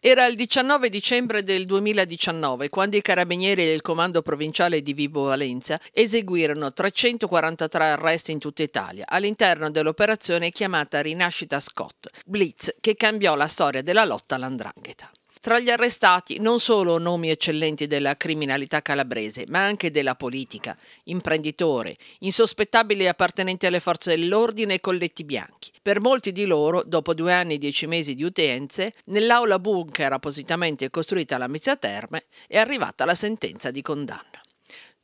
Era il 19 dicembre del 2019 quando i carabinieri del comando provinciale di Vibo Valenza eseguirono 343 arresti in tutta Italia all'interno dell'operazione chiamata Rinascita Scott, Blitz, che cambiò la storia della lotta all'andrangheta. Tra gli arrestati non solo nomi eccellenti della criminalità calabrese, ma anche della politica, imprenditore, insospettabili appartenenti alle forze dell'ordine e colletti bianchi. Per molti di loro, dopo due anni e dieci mesi di utenze, nell'aula bunker appositamente costruita alla Mizia Terme è arrivata la sentenza di condanna.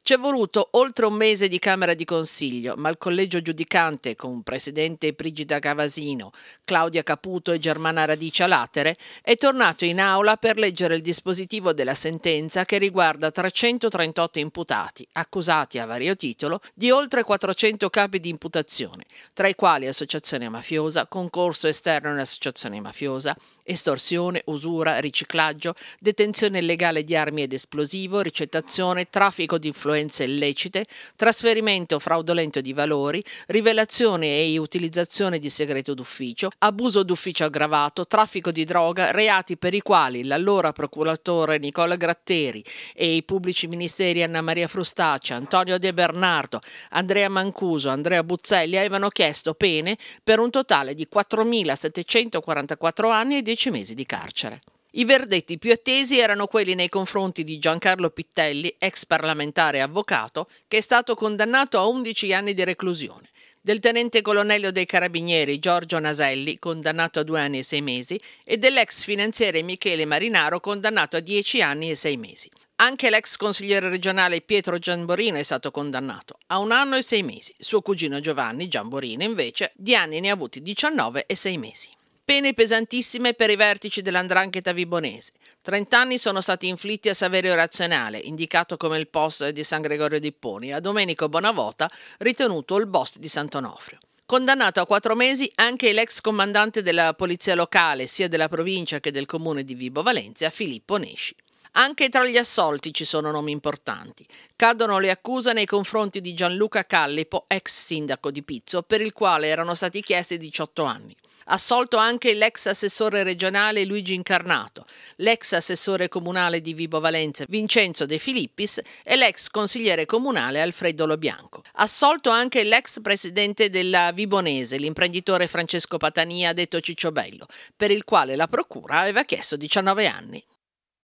Ci è voluto oltre un mese di Camera di Consiglio, ma il collegio giudicante, con Presidente Brigida Cavasino, Claudia Caputo e Germana Radice Latere, è tornato in aula per leggere il dispositivo della sentenza che riguarda 338 imputati, accusati a vario titolo, di oltre 400 capi di imputazione, tra i quali associazione mafiosa, concorso esterno in associazione mafiosa, estorsione, usura, riciclaggio, detenzione illegale di armi ed esplosivo, ricettazione, traffico di influenza influenze illecite, trasferimento fraudolento di valori, rivelazione e utilizzazione di segreto d'ufficio, abuso d'ufficio aggravato, traffico di droga, reati per i quali l'allora procuratore Nicola Gratteri e i pubblici ministeri Anna Maria Frustaccia, Antonio De Bernardo, Andrea Mancuso, Andrea Buzzelli avevano chiesto pene per un totale di 4.744 anni e 10 mesi di carcere. I verdetti più attesi erano quelli nei confronti di Giancarlo Pittelli, ex parlamentare e avvocato, che è stato condannato a 11 anni di reclusione, del tenente colonnello dei carabinieri Giorgio Naselli, condannato a 2 anni e 6 mesi, e dell'ex finanziere Michele Marinaro, condannato a 10 anni e 6 mesi. Anche l'ex consigliere regionale Pietro Giamborino è stato condannato a un anno e 6 mesi. Suo cugino Giovanni Giamborino, invece, di anni ne ha avuti 19 e 6 mesi. Pene pesantissime per i vertici dell'andrangheta vibonese. 30 anni sono stati inflitti a Saverio Razionale, indicato come il post di San Gregorio di Poni, e a Domenico Bonavota, ritenuto il boss di Sant'Onofrio. Condannato a quattro mesi anche l'ex comandante della polizia locale, sia della provincia che del comune di Vibo Valencia, Filippo Nesci. Anche tra gli assolti ci sono nomi importanti. Cadono le accuse nei confronti di Gianluca Callipo, ex sindaco di Pizzo, per il quale erano stati chiesti 18 anni. Assolto anche l'ex assessore regionale Luigi Incarnato, l'ex assessore comunale di Vibo Valenza Vincenzo De Filippis e l'ex consigliere comunale Alfredo Lobianco. Assolto anche l'ex presidente della Vibonese, l'imprenditore Francesco Patania, detto Cicciobello, per il quale la procura aveva chiesto 19 anni.